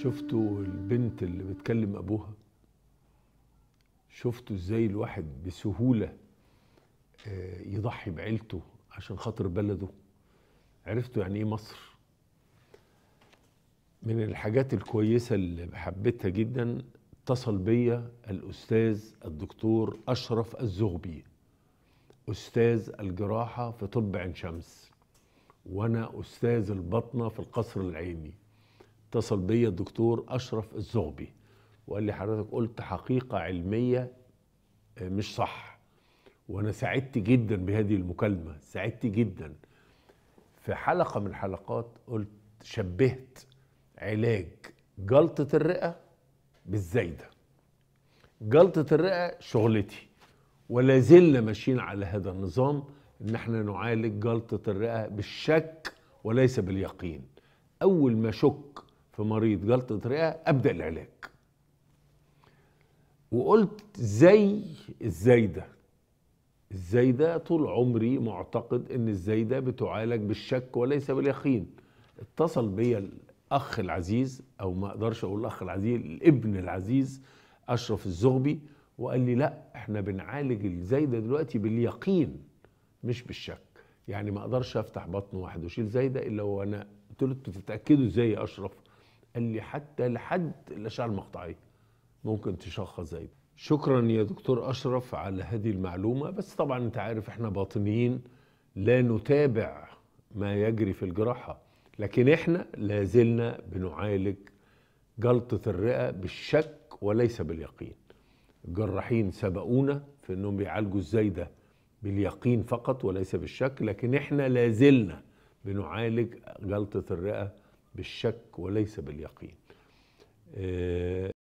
شفتوا البنت اللي بتكلم ابوها شفتوا ازاي الواحد بسهوله آه، يضحي بعيلته عشان خاطر بلده عرفتوا يعني ايه مصر من الحاجات الكويسه اللي حبيتها جدا اتصل بيا الاستاذ الدكتور اشرف الزغبي استاذ الجراحه في طب عين شمس وانا استاذ البطنه في القصر العيني اتصل بيا الدكتور اشرف الزغبي وقال لي حضرتك قلت حقيقه علميه آه، مش صح وانا سعدت جدا بهذه المكالمه سعدت جدا في حلقه من الحلقات قلت شبهت علاج جلطه الرئه بالزايده جلطه الرئه شغلتي ولا زلنا ماشيين على هذا النظام ان احنا نعالج جلطه الرئه بالشك وليس باليقين اول ما شك في مريض جلطة رئة أبدأ العلاج وقلت زي ازاي ده ازاي ده طول عمري معتقد ان ازاي ده بتعالج بالشك وليس باليقين اتصل بيا الاخ العزيز او ما اقدرش اقول الاخ العزيز الابن العزيز اشرف الزغبي وقال لي لا احنا بنعالج الزايده دلوقتي باليقين مش بالشك يعني ما اقدرش افتح بطن واحد واشيل زايده الا وانا قلت له انتوا بتتاكدوا ازاي يا اشرف قال لي حتى لحد الأشعة المقطعية ممكن تشخص زي شكرا يا دكتور أشرف على هذه المعلومة بس طبعا أنت عارف إحنا باطنيين لا نتابع ما يجري في الجراحة لكن إحنا لازلنا بنعالج جلطة الرئة بالشك وليس باليقين الجراحين سبقونا في انهم بيعالجوا ازاي ده باليقين فقط وليس بالشك لكن احنا لازلنا بنعالج جلطة الرئة بالشك وليس باليقين آه،